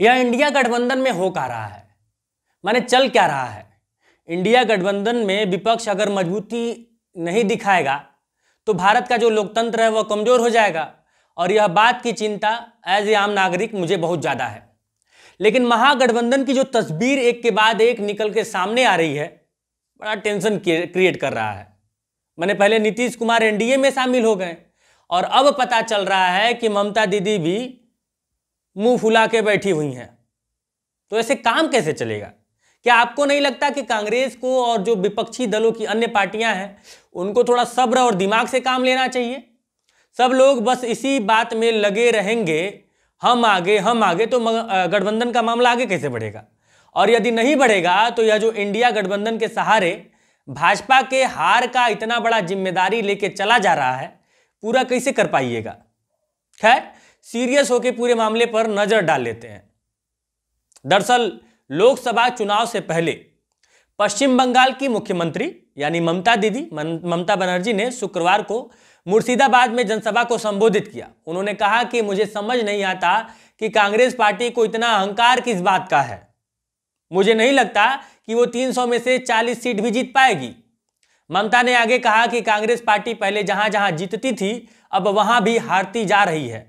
यह इंडिया गठबंधन में हो कह रहा है माने चल क्या रहा है इंडिया गठबंधन में विपक्ष अगर मजबूती नहीं दिखाएगा तो भारत का जो लोकतंत्र है वह कमज़ोर हो जाएगा और यह बात की चिंता एज ए आम नागरिक मुझे बहुत ज़्यादा है लेकिन महागठबंधन की जो तस्वीर एक के बाद एक निकल के सामने आ रही है बड़ा टेंशन क्रिएट कर रहा है मैंने पहले नीतीश कुमार एनडीए में शामिल हो गए और अब पता चल रहा है कि ममता दीदी भी मुंह फुला के बैठी हुई हैं तो ऐसे काम कैसे चलेगा क्या आपको नहीं लगता कि कांग्रेस को और जो विपक्षी दलों की अन्य पार्टियां हैं उनको थोड़ा सब्र और दिमाग से काम लेना चाहिए सब लोग बस इसी बात में लगे रहेंगे हम आगे हम आगे तो गठबंधन का मामला आगे कैसे बढ़ेगा और यदि नहीं बढ़ेगा तो यह जो इंडिया गठबंधन के सहारे भाजपा के हार का इतना बड़ा जिम्मेदारी लेके चला जा रहा है पूरा कैसे कर पाइएगा खैर सीरियस होकर पूरे मामले पर नजर डाल लेते हैं दरअसल लोकसभा चुनाव से पहले पश्चिम बंगाल की मुख्यमंत्री यानी ममता दीदी ममता बनर्जी ने शुक्रवार को मुर्शिदाबाद में जनसभा को संबोधित किया उन्होंने कहा कि मुझे समझ नहीं आता कि कांग्रेस पार्टी को इतना अहंकार किस बात का है मुझे नहीं लगता कि वो 300 में से 40 सीट भी जीत पाएगी ममता ने आगे कहा कि कांग्रेस पार्टी पहले जहां जहां जीतती थी अब वहां भी हारती जा रही है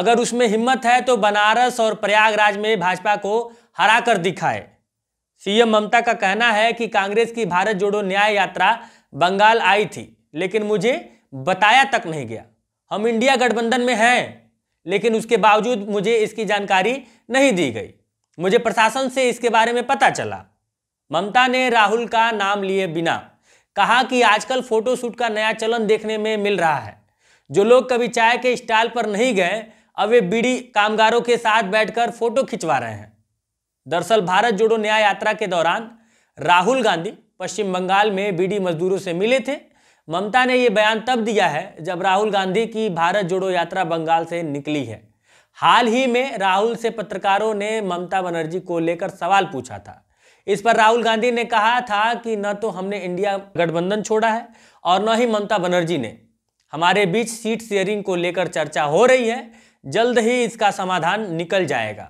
अगर उसमें हिम्मत है तो बनारस और प्रयागराज में भाजपा को हरा कर दिखाए सीएम ममता का कहना है कि कांग्रेस की भारत जोड़ो न्याय यात्रा बंगाल आई थी लेकिन मुझे बताया तक नहीं गया हम इंडिया गठबंधन में हैं लेकिन उसके बावजूद मुझे इसकी जानकारी नहीं दी गई मुझे प्रशासन से इसके बारे में पता चला ममता ने राहुल का नाम लिए बिना कहा कि आजकल फोटोशूट का नया चलन देखने में मिल रहा है जो लोग कभी चाय के स्टाइल पर नहीं गए अब वे बीड़ी कामगारों के साथ बैठकर फोटो खिंचवा रहे हैं दरअसल भारत जोड़ो न्याय यात्रा के दौरान राहुल गांधी पश्चिम बंगाल में बीडी मजदूरों से मिले थे ममता ने यह बयान तब दिया है जब राहुल गांधी की भारत जोड़ो यात्रा बंगाल से निकली है हाल ही में राहुल से पत्रकारों ने ममता बनर्जी को लेकर सवाल पूछा था इस पर राहुल गांधी ने कहा था कि न तो हमने इंडिया गठबंधन छोड़ा है और न ही ममता बनर्जी ने हमारे बीच सीट शेयरिंग को लेकर चर्चा हो रही है जल्द ही इसका समाधान निकल जाएगा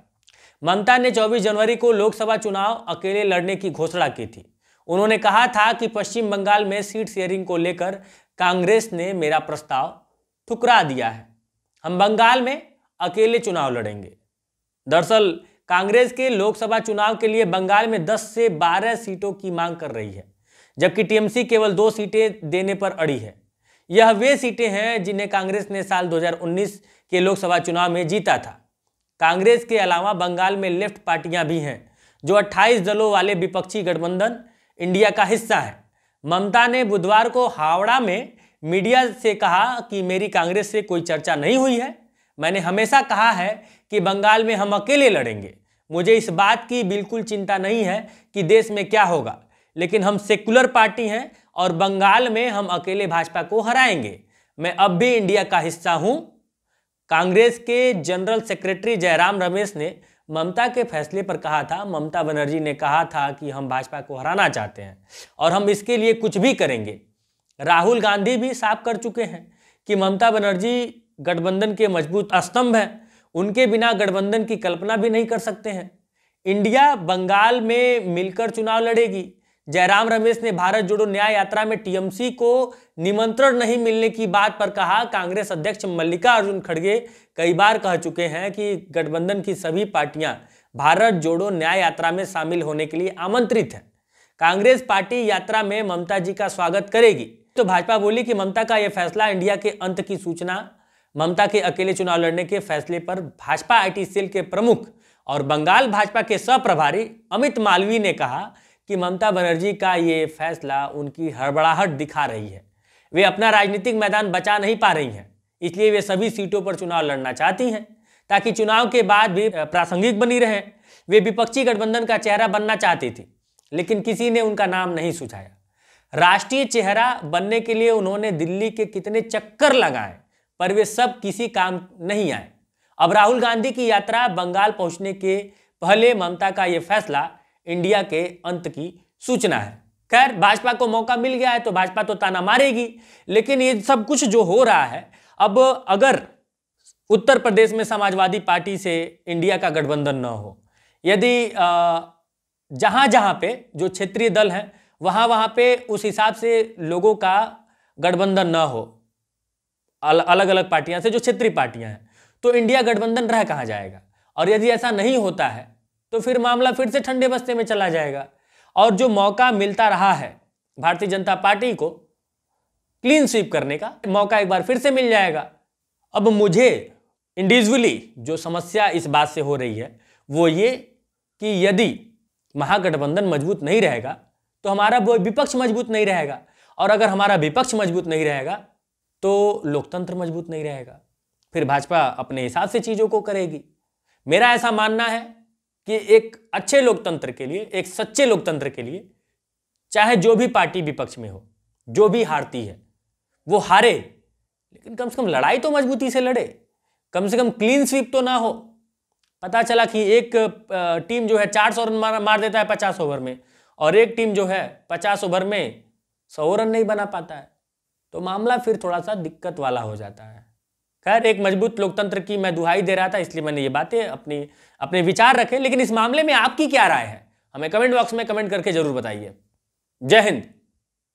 ममता ने 24 जनवरी को लोकसभा चुनाव अकेले लड़ने की घोषणा की थी उन्होंने कहा था कि पश्चिम बंगाल में सीट शेयरिंग को लेकर कांग्रेस ने मेरा प्रस्ताव ठुकरा दिया है हम बंगाल में अकेले चुनाव लड़ेंगे दरअसल कांग्रेस के लोकसभा चुनाव के लिए बंगाल में 10 से 12 सीटों की मांग कर रही है जबकि टीएमसी केवल दो सीटें देने पर अड़ी है यह वे सीटें हैं जिन्हें कांग्रेस ने साल के लोकसभा चुनाव में जीता था कांग्रेस के अलावा बंगाल में लेफ्ट पार्टियां भी हैं जो 28 दलों वाले विपक्षी गठबंधन इंडिया का हिस्सा है ममता ने बुधवार को हावड़ा में मीडिया से कहा कि मेरी कांग्रेस से कोई चर्चा नहीं हुई है मैंने हमेशा कहा है कि बंगाल में हम अकेले लड़ेंगे मुझे इस बात की बिल्कुल चिंता नहीं है कि देश में क्या होगा लेकिन हम सेकुलर पार्टी हैं और बंगाल में हम अकेले भाजपा को हराएंगे मैं अब भी इंडिया का हिस्सा हूँ कांग्रेस के जनरल सेक्रेटरी जयराम रमेश ने ममता के फैसले पर कहा था ममता बनर्जी ने कहा था कि हम भाजपा को हराना चाहते हैं और हम इसके लिए कुछ भी करेंगे राहुल गांधी भी साफ कर चुके हैं कि ममता बनर्जी गठबंधन के मजबूत स्तंभ हैं उनके बिना गठबंधन की कल्पना भी नहीं कर सकते हैं इंडिया बंगाल में मिलकर चुनाव लड़ेगी जयराम रमेश ने भारत जोड़ो न्याय यात्रा में टीएमसी को निमंत्रण नहीं मिलने की बात पर कहा कांग्रेस अध्यक्ष मल्लिकार्जुन खड़गे कई बार कह चुके हैं कि गठबंधन की सभी पार्टियां भारत जोड़ो न्याय यात्रा में शामिल होने के लिए आमंत्रित हैं कांग्रेस पार्टी यात्रा में ममता जी का स्वागत करेगी तो भाजपा बोली कि ममता का यह फैसला इंडिया के अंत की सूचना ममता के अकेले चुनाव लड़ने के फैसले पर भाजपा आई सेल के प्रमुख और बंगाल भाजपा के सह प्रभारी अमित मालवी ने कहा कि ममता बनर्जी का ये फैसला उनकी हड़बड़ाहट दिखा रही है वे अपना राजनीतिक मैदान बचा नहीं पा रही हैं इसलिए वे सभी सीटों पर चुनाव लड़ना चाहती हैं ताकि चुनाव के बाद भी प्रासंगिक बनी रहे वे विपक्षी गठबंधन का चेहरा बनना चाहती थी लेकिन किसी ने उनका नाम नहीं सुझाया राष्ट्रीय चेहरा बनने के लिए उन्होंने दिल्ली के कितने चक्कर लगाए पर वे सब किसी काम नहीं आए अब राहुल गांधी की यात्रा बंगाल पहुंचने के पहले ममता का यह फैसला इंडिया के अंत की सूचना है खैर भाजपा को मौका मिल गया है तो भाजपा तो ताना मारेगी लेकिन ये सब कुछ जो हो रहा है अब अगर उत्तर प्रदेश में समाजवादी पार्टी से इंडिया का गठबंधन न हो यदि जहां जहां पे जो क्षेत्रीय दल हैं वहां वहां पे उस हिसाब से लोगों का गठबंधन न हो अल, अलग अलग पार्टियां से जो क्षेत्रीय पार्टियां हैं तो इंडिया गठबंधन रह कहाँ जाएगा और यदि ऐसा नहीं होता है तो फिर मामला फिर से ठंडे बस्ते में चला जाएगा और जो मौका मिलता रहा है भारतीय जनता पार्टी को क्लीन स्वीप करने का मौका एक बार फिर से मिल जाएगा अब मुझे इंडिविजुअली जो समस्या इस बात से हो रही है वो ये कि यदि महागठबंधन मजबूत नहीं रहेगा तो हमारा वो विपक्ष मजबूत नहीं रहेगा और अगर हमारा विपक्ष मजबूत नहीं रहेगा तो लोकतंत्र मजबूत नहीं रहेगा फिर भाजपा अपने हिसाब से चीज़ों को करेगी मेरा ऐसा मानना है कि एक अच्छे लोकतंत्र के लिए एक सच्चे लोकतंत्र के लिए चाहे जो भी पार्टी विपक्ष में हो जो भी हारती है वो हारे लेकिन कम से कम लड़ाई तो मजबूती से लड़े कम से कम क्लीन स्वीप तो ना हो पता चला कि एक टीम जो है चार सौ रन मार, मार देता है पचास ओवर में और एक टीम जो है पचास ओवर में सौ रन नहीं बना पाता है तो मामला फिर थोड़ा सा दिक्कत वाला हो जाता है खैर एक मजबूत लोकतंत्र की मैं दुहाई दे रहा था इसलिए मैंने ये बातें अपनी अपने विचार रखे लेकिन इस मामले में आपकी क्या राय है हमें कमेंट बॉक्स में कमेंट करके जरूर बताइए जय हिंद